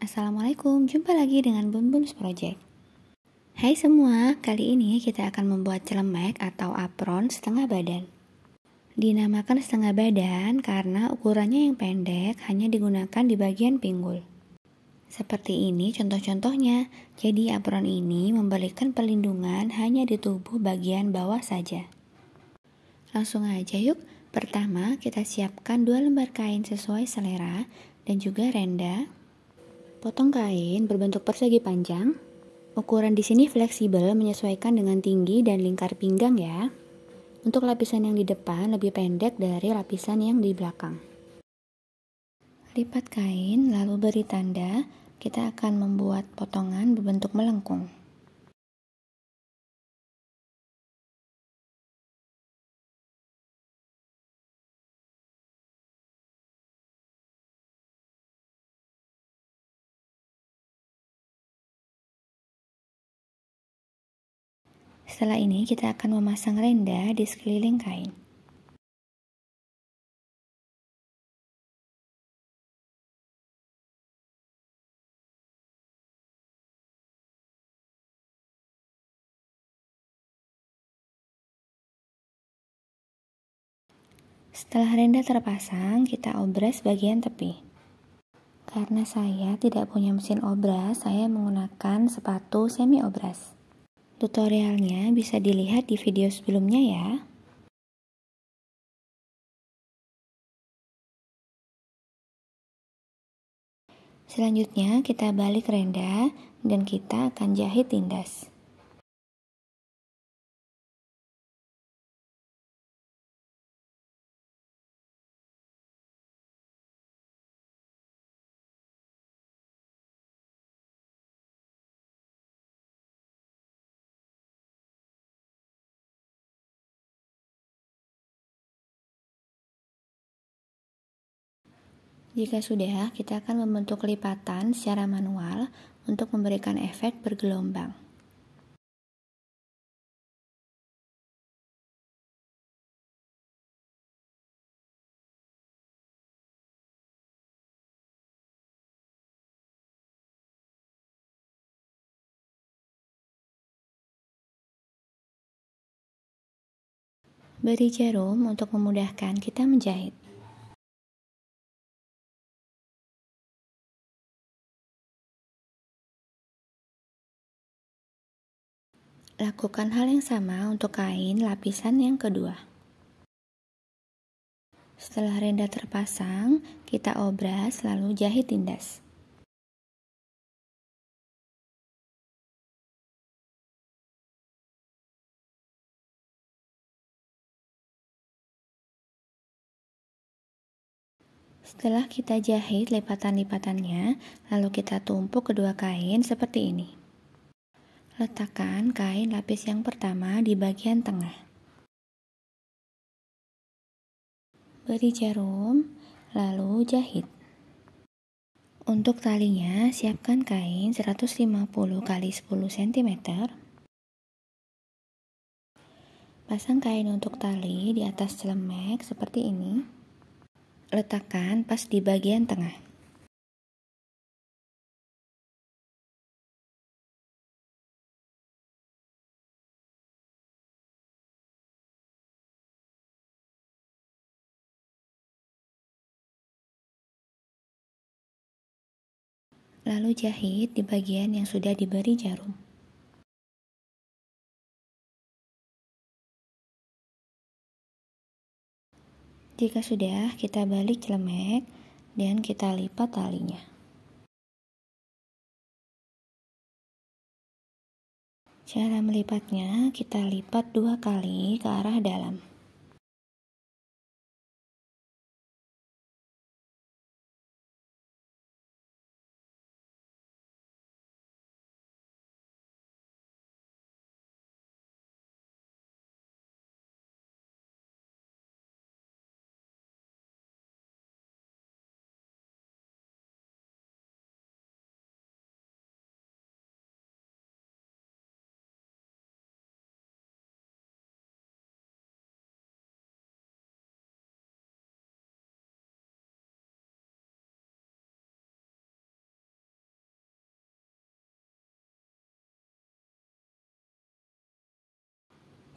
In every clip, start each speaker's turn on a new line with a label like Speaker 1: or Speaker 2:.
Speaker 1: Assalamualaikum, jumpa lagi dengan Bun Bun Project. Hai semua, kali ini kita akan membuat celemek atau apron setengah badan. Dinamakan setengah badan karena ukurannya yang pendek hanya digunakan di bagian pinggul. Seperti ini contoh-contohnya, jadi apron ini memberikan perlindungan hanya di tubuh bagian bawah saja. Langsung aja yuk, pertama kita siapkan dua lembar kain sesuai selera dan juga renda Potong kain berbentuk persegi panjang. Ukuran di sini fleksibel menyesuaikan dengan tinggi dan lingkar pinggang ya. Untuk lapisan yang di depan lebih pendek dari lapisan yang di belakang. Lipat kain lalu beri tanda, kita akan
Speaker 2: membuat potongan berbentuk melengkung.
Speaker 3: Setelah ini kita akan memasang renda di sekeliling kain.
Speaker 2: Setelah renda terpasang,
Speaker 1: kita obras bagian tepi. Karena saya tidak punya mesin obras, saya menggunakan sepatu semi obras. Tutorialnya bisa dilihat di
Speaker 2: video sebelumnya ya.
Speaker 3: Selanjutnya kita balik renda dan kita akan jahit tindas.
Speaker 2: Jika sudah, kita akan membentuk lipatan secara manual untuk memberikan efek bergelombang.
Speaker 3: Beri jarum untuk memudahkan kita menjahit.
Speaker 2: Lakukan hal yang sama untuk kain lapisan yang kedua. Setelah renda terpasang, kita obras lalu jahit tindas.
Speaker 1: Setelah kita jahit lipatan-lipatannya, lalu kita tumpuk kedua kain seperti ini. Letakkan kain lapis yang pertama di bagian
Speaker 2: tengah. Beri jarum, lalu jahit. Untuk talinya, siapkan kain 150 x 10 cm. Pasang kain untuk tali di atas celemek seperti ini. Letakkan pas di bagian tengah.
Speaker 3: Lalu jahit di bagian yang sudah diberi jarum. Jika sudah, kita balik celemek dan kita lipat talinya. Cara melipatnya, kita lipat dua kali ke arah dalam.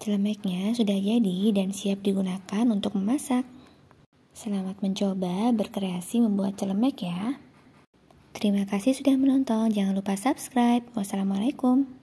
Speaker 1: Celemeknya sudah jadi dan siap digunakan untuk memasak. Selamat mencoba berkreasi membuat celemek ya. Terima kasih sudah menonton. Jangan lupa
Speaker 2: subscribe. Wassalamualaikum.